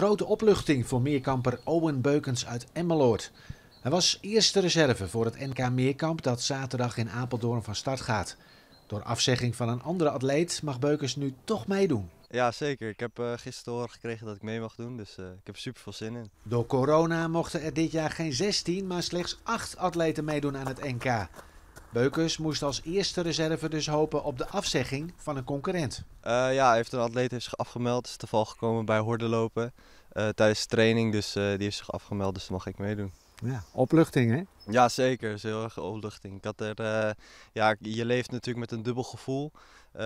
grote opluchting voor meerkamper Owen Beukens uit Emmeloord. Hij was eerste reserve voor het NK Meerkamp dat zaterdag in Apeldoorn van start gaat. Door afzegging van een andere atleet mag Beukens nu toch meedoen. Ja, zeker. Ik heb eh, gisteren horen gekregen dat ik mee mag doen, dus eh, ik heb super veel zin in. Door corona mochten er dit jaar geen 16, maar slechts 8 atleten meedoen aan het NK. Beukers moest als eerste reserve dus hopen op de afzegging van een concurrent. Uh, ja, heeft een atleet heeft zich afgemeld, is te gekomen bij hordenlopen uh, eh, tijdens training. Dus eh, die heeft zich afgemeld, dus mag ik meedoen. Ja, opluchting hè? Ja, zeker. is heel erg opluchting. Ik had er, eh, ja, je leeft natuurlijk met een dubbel gevoel. Eh,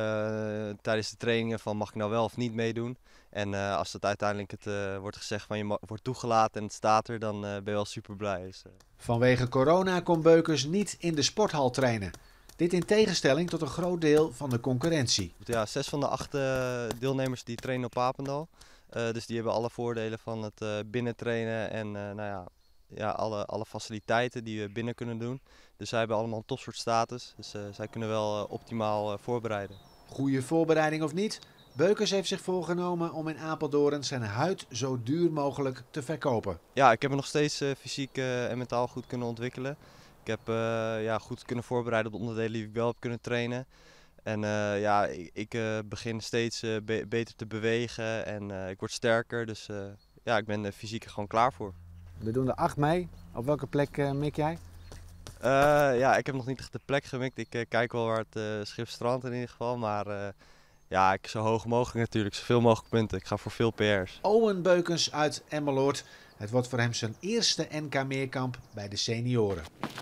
tijdens de trainingen van mag ik nou wel of niet meedoen. En eh, als het uiteindelijk het, wordt gezegd van je wordt toegelaten en het staat er, dan ben je wel super blij. Dus, Vanwege corona kon Beukers niet in de sporthal trainen. Dit in tegenstelling tot een groot deel van de concurrentie. Ja, zes van de acht deelnemers die trainen op Papendal. dus die hebben alle voordelen van het binnentrainen en nou ja, ja, alle, alle faciliteiten die we binnen kunnen doen. Dus zij hebben allemaal een topsoort status. Dus eh, zij kunnen wel eh, optimaal eh, voorbereiden. Goede voorbereiding of niet? Beukers heeft zich voorgenomen om in Apeldoorn zijn huid zo duur mogelijk te verkopen. Ja, ik heb me nog steeds fysiek en mentaal goed kunnen ontwikkelen. Ik heb ja, goed kunnen voorbereiden op de onderdelen die ik wel heb kunnen trainen. En ja, ik, ik begin steeds beter te bewegen en ik word sterker. Dus ja, ik ben er fysiek gewoon klaar voor. We doen er 8 mei. Op welke plek eh, mik jij? Eh, ja, ik heb nog niet echt de plek gemikt. Ik eh, kijk wel waar het schip strandt in ieder geval. Maar ja, ik, zo hoog mogelijk natuurlijk. Zoveel mogelijk punten. Ik ga voor veel PR's. Owen Beukens uit Emmeloord. Het wordt voor hem zijn eerste NK Meerkamp bij de senioren.